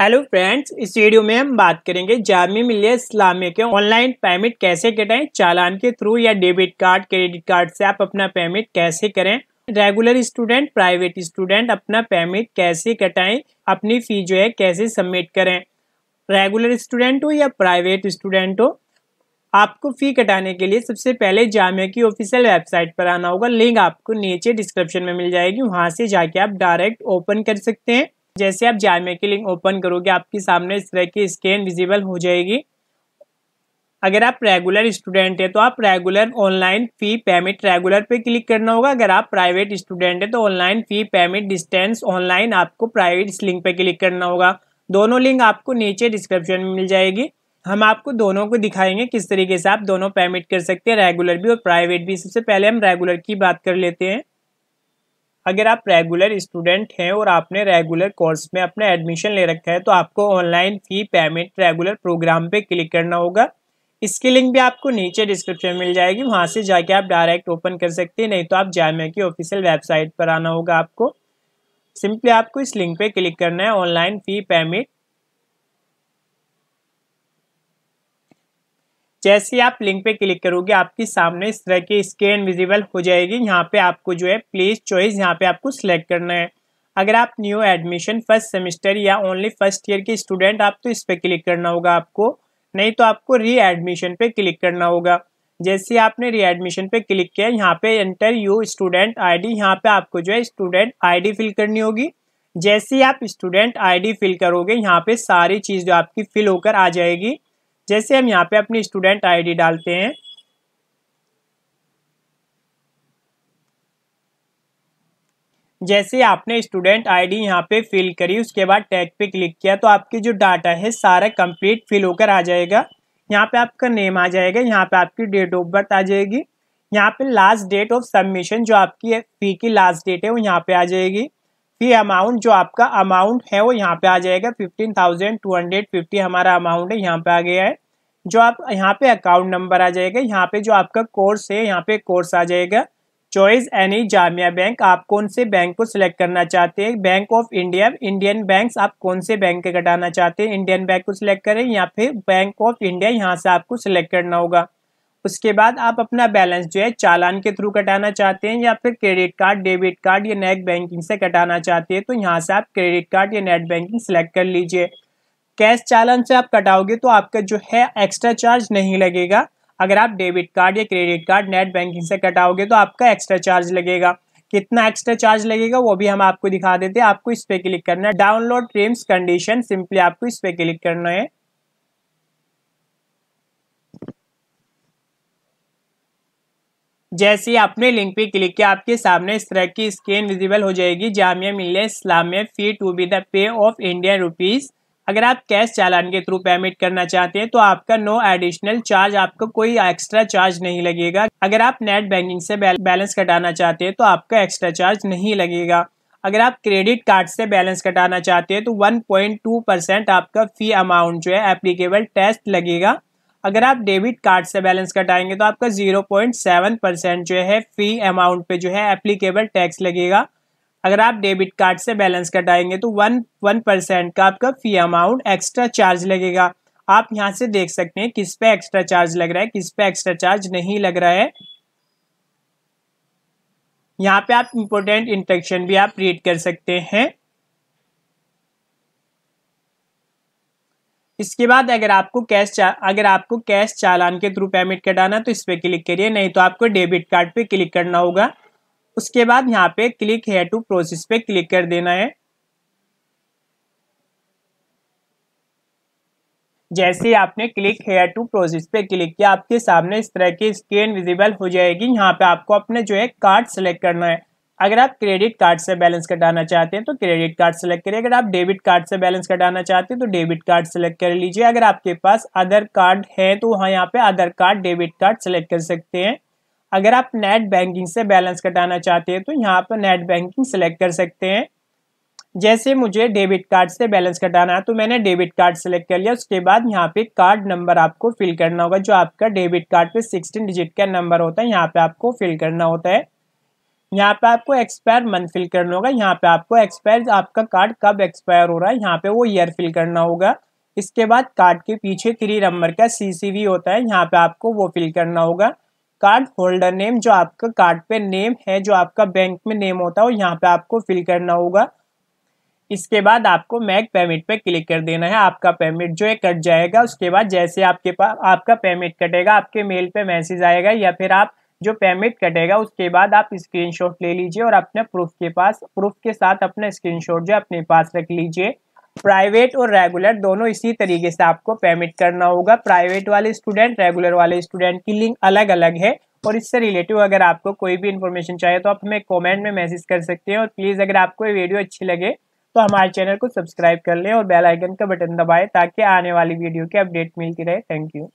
hello friends इस video में हम बात करेंगे जामिया मिलिया इस्लामिया के ऑनलाइन पेमेंट कैसे कटाएं चालान के थ्रू या डेबिट कार्ड क्रेडिट कार्ड से आप अपना पेमेंट कैसे करें रेगुलर स्टूडेंट प्राइवेट स्टूडेंट अपना पेमेंट कैसे कटाएं अपनी फ़ी जो है कैसे सबमिट करें रेगुलर स्टूडेंट हो या प्राइवेट स्टूडेंट हो आपको फ़ी कटाने के लिए सबसे पहले जामिया की ऑफिशियल वेबसाइट पर आना होगा लिंक आपको नीचे डिस्क्रिप्शन में मिल जाएगी वहाँ से जाके आप डायरेक्ट ओपन कर सकते हैं जैसे आप जामे की लिंक ओपन करोगे आपके सामने इस तरह की स्कैन विजिबल हो जाएगी अगर आप रेगुलर स्टूडेंट हैं तो आप regular online fee payment regular पे क्लिक करना होगा अगर आप प्राइवेट स्टूडेंट हैं तो online fee payment distance online आपको प्राइवेट इस लिंक पे क्लिक करना होगा दोनों लिंक आपको नीचे डिस्क्रिप्शन में मिल जाएगी हम आपको दोनों को दिखाएंगे किस तरीके से आप दोनों पेमेंट कर सकते हैं रेगुलर भी और प्राइवेट भी सबसे पहले हम रेगुलर की बात कर लेते हैं अगर आप रेगुलर स्टूडेंट हैं और आपने रेगुलर कोर्स में अपना एडमिशन ले रखा है तो आपको online fee payment regular program पे क्लिक करना होगा इसकी लिंक भी आपको नीचे डिस्क्रिप्शन मिल जाएगी वहाँ से जाके आप डायरेक्ट ओपन कर सकते हैं नहीं तो आप जामिया की ऑफिशियल वेबसाइट पर आना होगा आपको सिंपली आपको इस लिंक पर क्लिक करना है ऑनलाइन फी पेमेंट जैसे आप लिंक पे क्लिक करोगे आपके सामने इस तरह की स्क्रीन विजिबल हो जाएगी यहाँ पे आपको जो है प्लेस चॉइस यहाँ पे आपको सिलेक्ट करना है अगर आप न्यू एडमिशन फर्स्ट सेमेस्टर या ओनली फर्स्ट ईयर के स्टूडेंट आप तो इस पर क्लिक करना होगा आपको नहीं तो आपको री एडमिशन पर क्लिक करना होगा जैसे आपने री एडमिशन पर क्लिक किया यहाँ पे एंटर यू स्टूडेंट डी यहाँ पे आपको जो है स्टूडेंट डी फिल करनी होगी जैसे ही आप स्टूडेंट आईडी फिल करोगे यहाँ पे सारी चीज़ जो आपकी फिल होकर आ जाएगी जैसे हम यहाँ पे अपनी स्टूडेंट आईडी डालते हैं जैसे आपने स्टूडेंट आईडी यहाँ पे फिल करी उसके बाद टैग पे क्लिक किया तो आपकी जो डाटा है सारा कंप्लीट फिल होकर आ जाएगा यहाँ पे आपका नेम आ जाएगा यहाँ पे आपकी डेट ऑफ बर्थ आ जाएगी यहाँ पे लास्ट डेट ऑफ सबमिशन जो आपकी फी की लास्ट डेट है वो यहाँ पे आ जाएगी ये अमाउंट जो आपका अमाउंट है वो यहाँ पे आ जाएगा fifteen thousand two hundred fifty हमारा अमाउंट है यहाँ पे आ गया है जो आप यहाँ पे अकाउंट नंबर आ जाएगा यहाँ पे जो आपका कोर्स है यहाँ पे कोर्स आ जाएगा चॉइस एनी जामिया बैंक आप कौन से बैंक को सिलेक्ट करना चाहते हैं bank of India Indian bank आप कौन से बैंक के कटाना चाहते हैं इंडियन बैंक को सिलेक्ट करें या फिर बैंक ऑफ इंडिया यहाँ से आपको सिलेक्ट करना होगा उसके बाद आप अपना बैलेंस जो है चालान के थ्रू कटाना चाहते हैं या फिर क्रेडिट कार्ड डेबिट कार्ड या नेट बैंकिंग से कटाना चाहते हैं तो यहाँ से आप क्रेडिट कार्ड या नेट बैंकिंग सेलेक्ट कर लीजिए कैश चालान से आप कटाओगे तो आपका जो है एक्स्ट्रा चार्ज नहीं लगेगा अगर आप डेबिट कार्ड या क्रेडिट कार्ड नेट बैंकिंग से कटाओगे तो आपका एक्स्ट्रा चार्ज लगेगा कितना एक्स्ट्रा चार्ज लगेगा वो भी हम आपको दिखा देते हैं आपको इस पर क्लिक करना है डाउनलोड ट्रेम्स कंडीशन सिंपली आपको इस पर क्लिक करना है जैसे आपने लिंक पे क्लिक किया आपके सामने इस तरह की स्क्रीन विजिबल हो जाएगी Jamia Millia Islamia fee to be the pay of Indian rupees अगर आप कैश चालान के थ्रू पेमेंट करना चाहते हैं तो आपका नो एडिशनल चार्ज आपको कोई एक्स्ट्रा चार्ज नहीं लगेगा अगर आप नेट बैंकिंग से बैलेंस कटाना चाहते हैं तो आपका एक्स्ट्रा चार्ज नहीं लगेगा अगर आप क्रेडिट कार्ड से बैलेंस कटाना चाहते हैं तो 1.2 परसेंट आपका फ़ी अमाउंट जो है एप्लीकेबल टेस्ट लगेगा अगर आप डेबिट कार्ड से बैलेंस कटाएंगे तो आपका जीरो पॉइंट सेवन परसेंट जो है फी अमाउंट पे जो है एप्लीकेबल टैक्स लगेगा अगर आप डेबिट कार्ड से बैलेंस कटाएंगे तो वन वन परसेंट का आपका फी अमाउंट एक्स्ट्रा चार्ज लगेगा आप यहाँ से देख सकते हैं किस पे एक्स्ट्रा चार्ज लग रहा है किस पे एक्स्ट्रा चार्ज नहीं लग रहा है यहाँ पे आप इम्पोर्टेंट इंस्ट्रक्शन भी आप रीड कर सकते हैं इसके बाद अगर आपको कैश अगर आपको कैश चालान के थ्रू पेमेंट कटाना तो इस पर क्लिक करिए नहीं तो आपको डेबिट कार्ड पे क्लिक करना होगा उसके बाद यहाँ पे क्लिक हेयर टू प्रोसेस पे क्लिक कर देना है जैसे आपने क्लिक हेयर टू प्रोसेस पे क्लिक किया आपके सामने इस तरह की स्क्रीन विजिबल हो जाएगी यहाँ पे आपको अपने जो है कार्ड सेलेक्ट करना है अगर आप क्रेडिट कार्ड से बैलेंस कटाना चाहते हैं तो क्रेडिट कार्ड सेलेक्ट करिए अगर आप डेबिट कार्ड से बैलेंस कटाना चाहते हैं तो डेबिट कार्ड सेलेक्ट कर लीजिए अगर आपके पास अदर कार्ड है तो वहाँ यहाँ पे other card debit card select कर सकते हैं अगर आप नेट बैंकिंग से बैलेंस कटाना चाहते हैं तो यहाँ पर नेट बैंकिंग सेलेक्ट कर सकते हैं जैसे मुझे डेबिट कार्ड से बैलेंस कटाना है तो मैंने डेबिट कार्ड सेलेक्ट कर लिया उसके बाद यहाँ पे कार्ड नंबर आपको फिल करना होगा जो आपका डेबिट कार्ड पे 16 डिजिट का नंबर होता है यहाँ पे आपको फिल करना होता है यहाँ पे आपको एक्सपायर मंथ फिल करना होगा यहाँ पे आपको एक्सपायर आपका कार्ड कब एक्सपायर हो रहा है यहाँ पे वो ईयर फिल करना होगा इसके बाद कार्ड के पीछे थ्री नंबर का सीसीवी होता है यहाँ पे आपको वो फिल करना होगा कार्ड होल्डर नेम जो आपका कार्ड पे नेम है जो आपका बैंक में नेम होता है वो यहाँ पे आपको फिल करना होगा इसके बाद आपको मैक पेमेंट पे क्लिक कर देना है आपका पेमेंट जो है कट जाएगा उसके बाद जैसे आपके पास आपका पेमेंट कटेगा आपके मेल पे मैसेज आएगा या फिर आप जो पेमेंट कटेगा उसके बाद आप स्क्रीनशॉट ले लीजिए और अपने प्रूफ के पास प्रूफ के साथ अपना स्क्रीनशॉट जो अपने पास रख लीजिए प्राइवेट और रेगुलर दोनों इसी तरीके से आपको पेमेंट करना होगा प्राइवेट वाले स्टूडेंट रेगुलर वाले स्टूडेंट की लिंक अलग अलग है और इससे रिलेटिव अगर आपको कोई भी इन्फॉर्मेशन चाहिए तो आप हमें कॉमेंट में मैसेज कर सकते हैं और प्लीज़ अगर आपको ये वीडियो अच्छी लगे तो हमारे चैनल को सब्सक्राइब कर लें और बेल आइकन का बटन दबाएं ताकि आने वाली वीडियो की अपडेट मिलती रहे थैंक यू